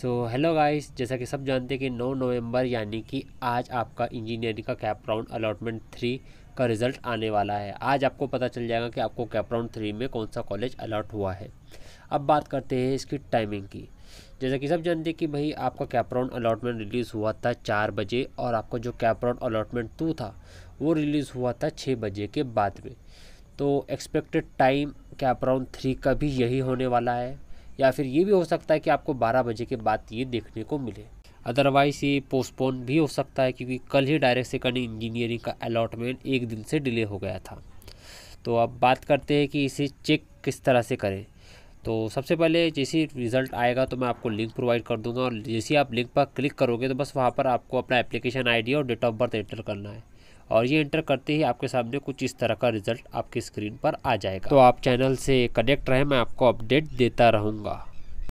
so hello guys जैसा कि सब जानते हैं कि 9 नवंबर यानी कि आज आपका इंजीनियरिंग का कैप राउंड अलॉटमेंट थ्री का रिज़ल्ट आने वाला है आज आपको पता चल जाएगा कि आपको कैप राउंड थ्री में कौन सा कॉलेज अलॉट हुआ है अब बात करते हैं इसकी टाइमिंग की जैसा कि सब जानते हैं कि भाई आपका कैपराउंड अलॉटमेंट रिलीज़ हुआ था चार बजे और आपका जो कैपराउंड अलॉटमेंट टू था वो रिलीज़ हुआ था छः बजे के बाद में तो एक्सपेक्टेड टाइम कैपराउंड थ्री का भी यही होने वाला है या फिर ये भी हो सकता है कि आपको बारह बजे के बाद ये देखने को मिले अदरवाइज़ ये पोस्टपोन भी हो सकता है क्योंकि कल ही डायरेक्ट सेकंड इंजीनियरिंग का अलॉटमेंट एक दिन से डिले हो गया था तो अब बात करते हैं कि इसे चेक किस तरह से करें तो सबसे पहले जैसे रिज़ल्ट आएगा तो मैं आपको लिंक प्रोवाइड कर दूंगा और जैसे आप लिंक पर क्लिक करोगे तो बस वहाँ पर आपको अपना एप्लीकेशन आईडी और डेट ऑफ बर्थ एंटर करना है और ये इंटर करते ही आपके सामने कुछ इस तरह का रिजल्ट आपकी स्क्रीन पर आ जाएगा तो आप चैनल से कनेक्ट रहें मैं आपको अपडेट देता रहूँगा